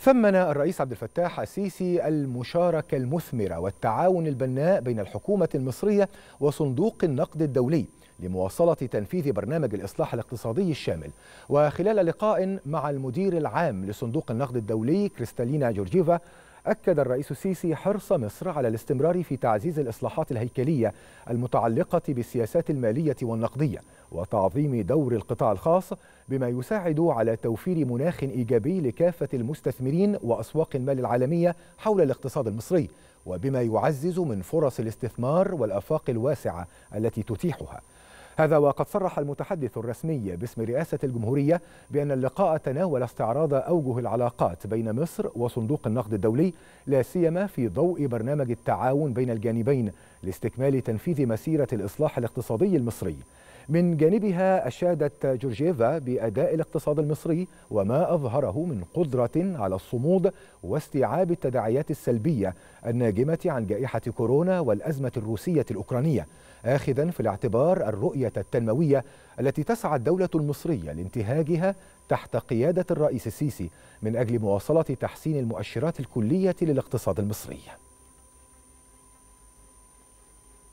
ثمن الرئيس عبد الفتاح السيسي المشاركة المثمرة والتعاون البناء بين الحكومة المصرية وصندوق النقد الدولي لمواصلة تنفيذ برنامج الإصلاح الاقتصادي الشامل وخلال لقاء مع المدير العام لصندوق النقد الدولي كريستالينا جورجيفا أكد الرئيس السيسي حرص مصر على الاستمرار في تعزيز الإصلاحات الهيكلية المتعلقة بالسياسات المالية والنقدية وتعظيم دور القطاع الخاص بما يساعد على توفير مناخ إيجابي لكافة المستثمرين وأسواق المال العالمية حول الاقتصاد المصري وبما يعزز من فرص الاستثمار والآفاق الواسعة التي تتيحها هذا وقد صرح المتحدث الرسمي باسم رئاسة الجمهورية بأن اللقاء تناول استعراض أوجه العلاقات بين مصر وصندوق النقد الدولي لا سيما في ضوء برنامج التعاون بين الجانبين لاستكمال تنفيذ مسيرة الإصلاح الاقتصادي المصري من جانبها أشادت جورجيفا بأداء الاقتصاد المصري وما أظهره من قدرة على الصمود واستيعاب التداعيات السلبية الناجمة عن جائحة كورونا والأزمة الروسية الأوكرانية آخذا في الاعتبار الرؤية العملية التنموية التي تسعى الدولة المصرية لانتهاجها تحت قيادة الرئيس السيسي من أجل مواصلة تحسين المؤشرات الكلية للاقتصاد المصري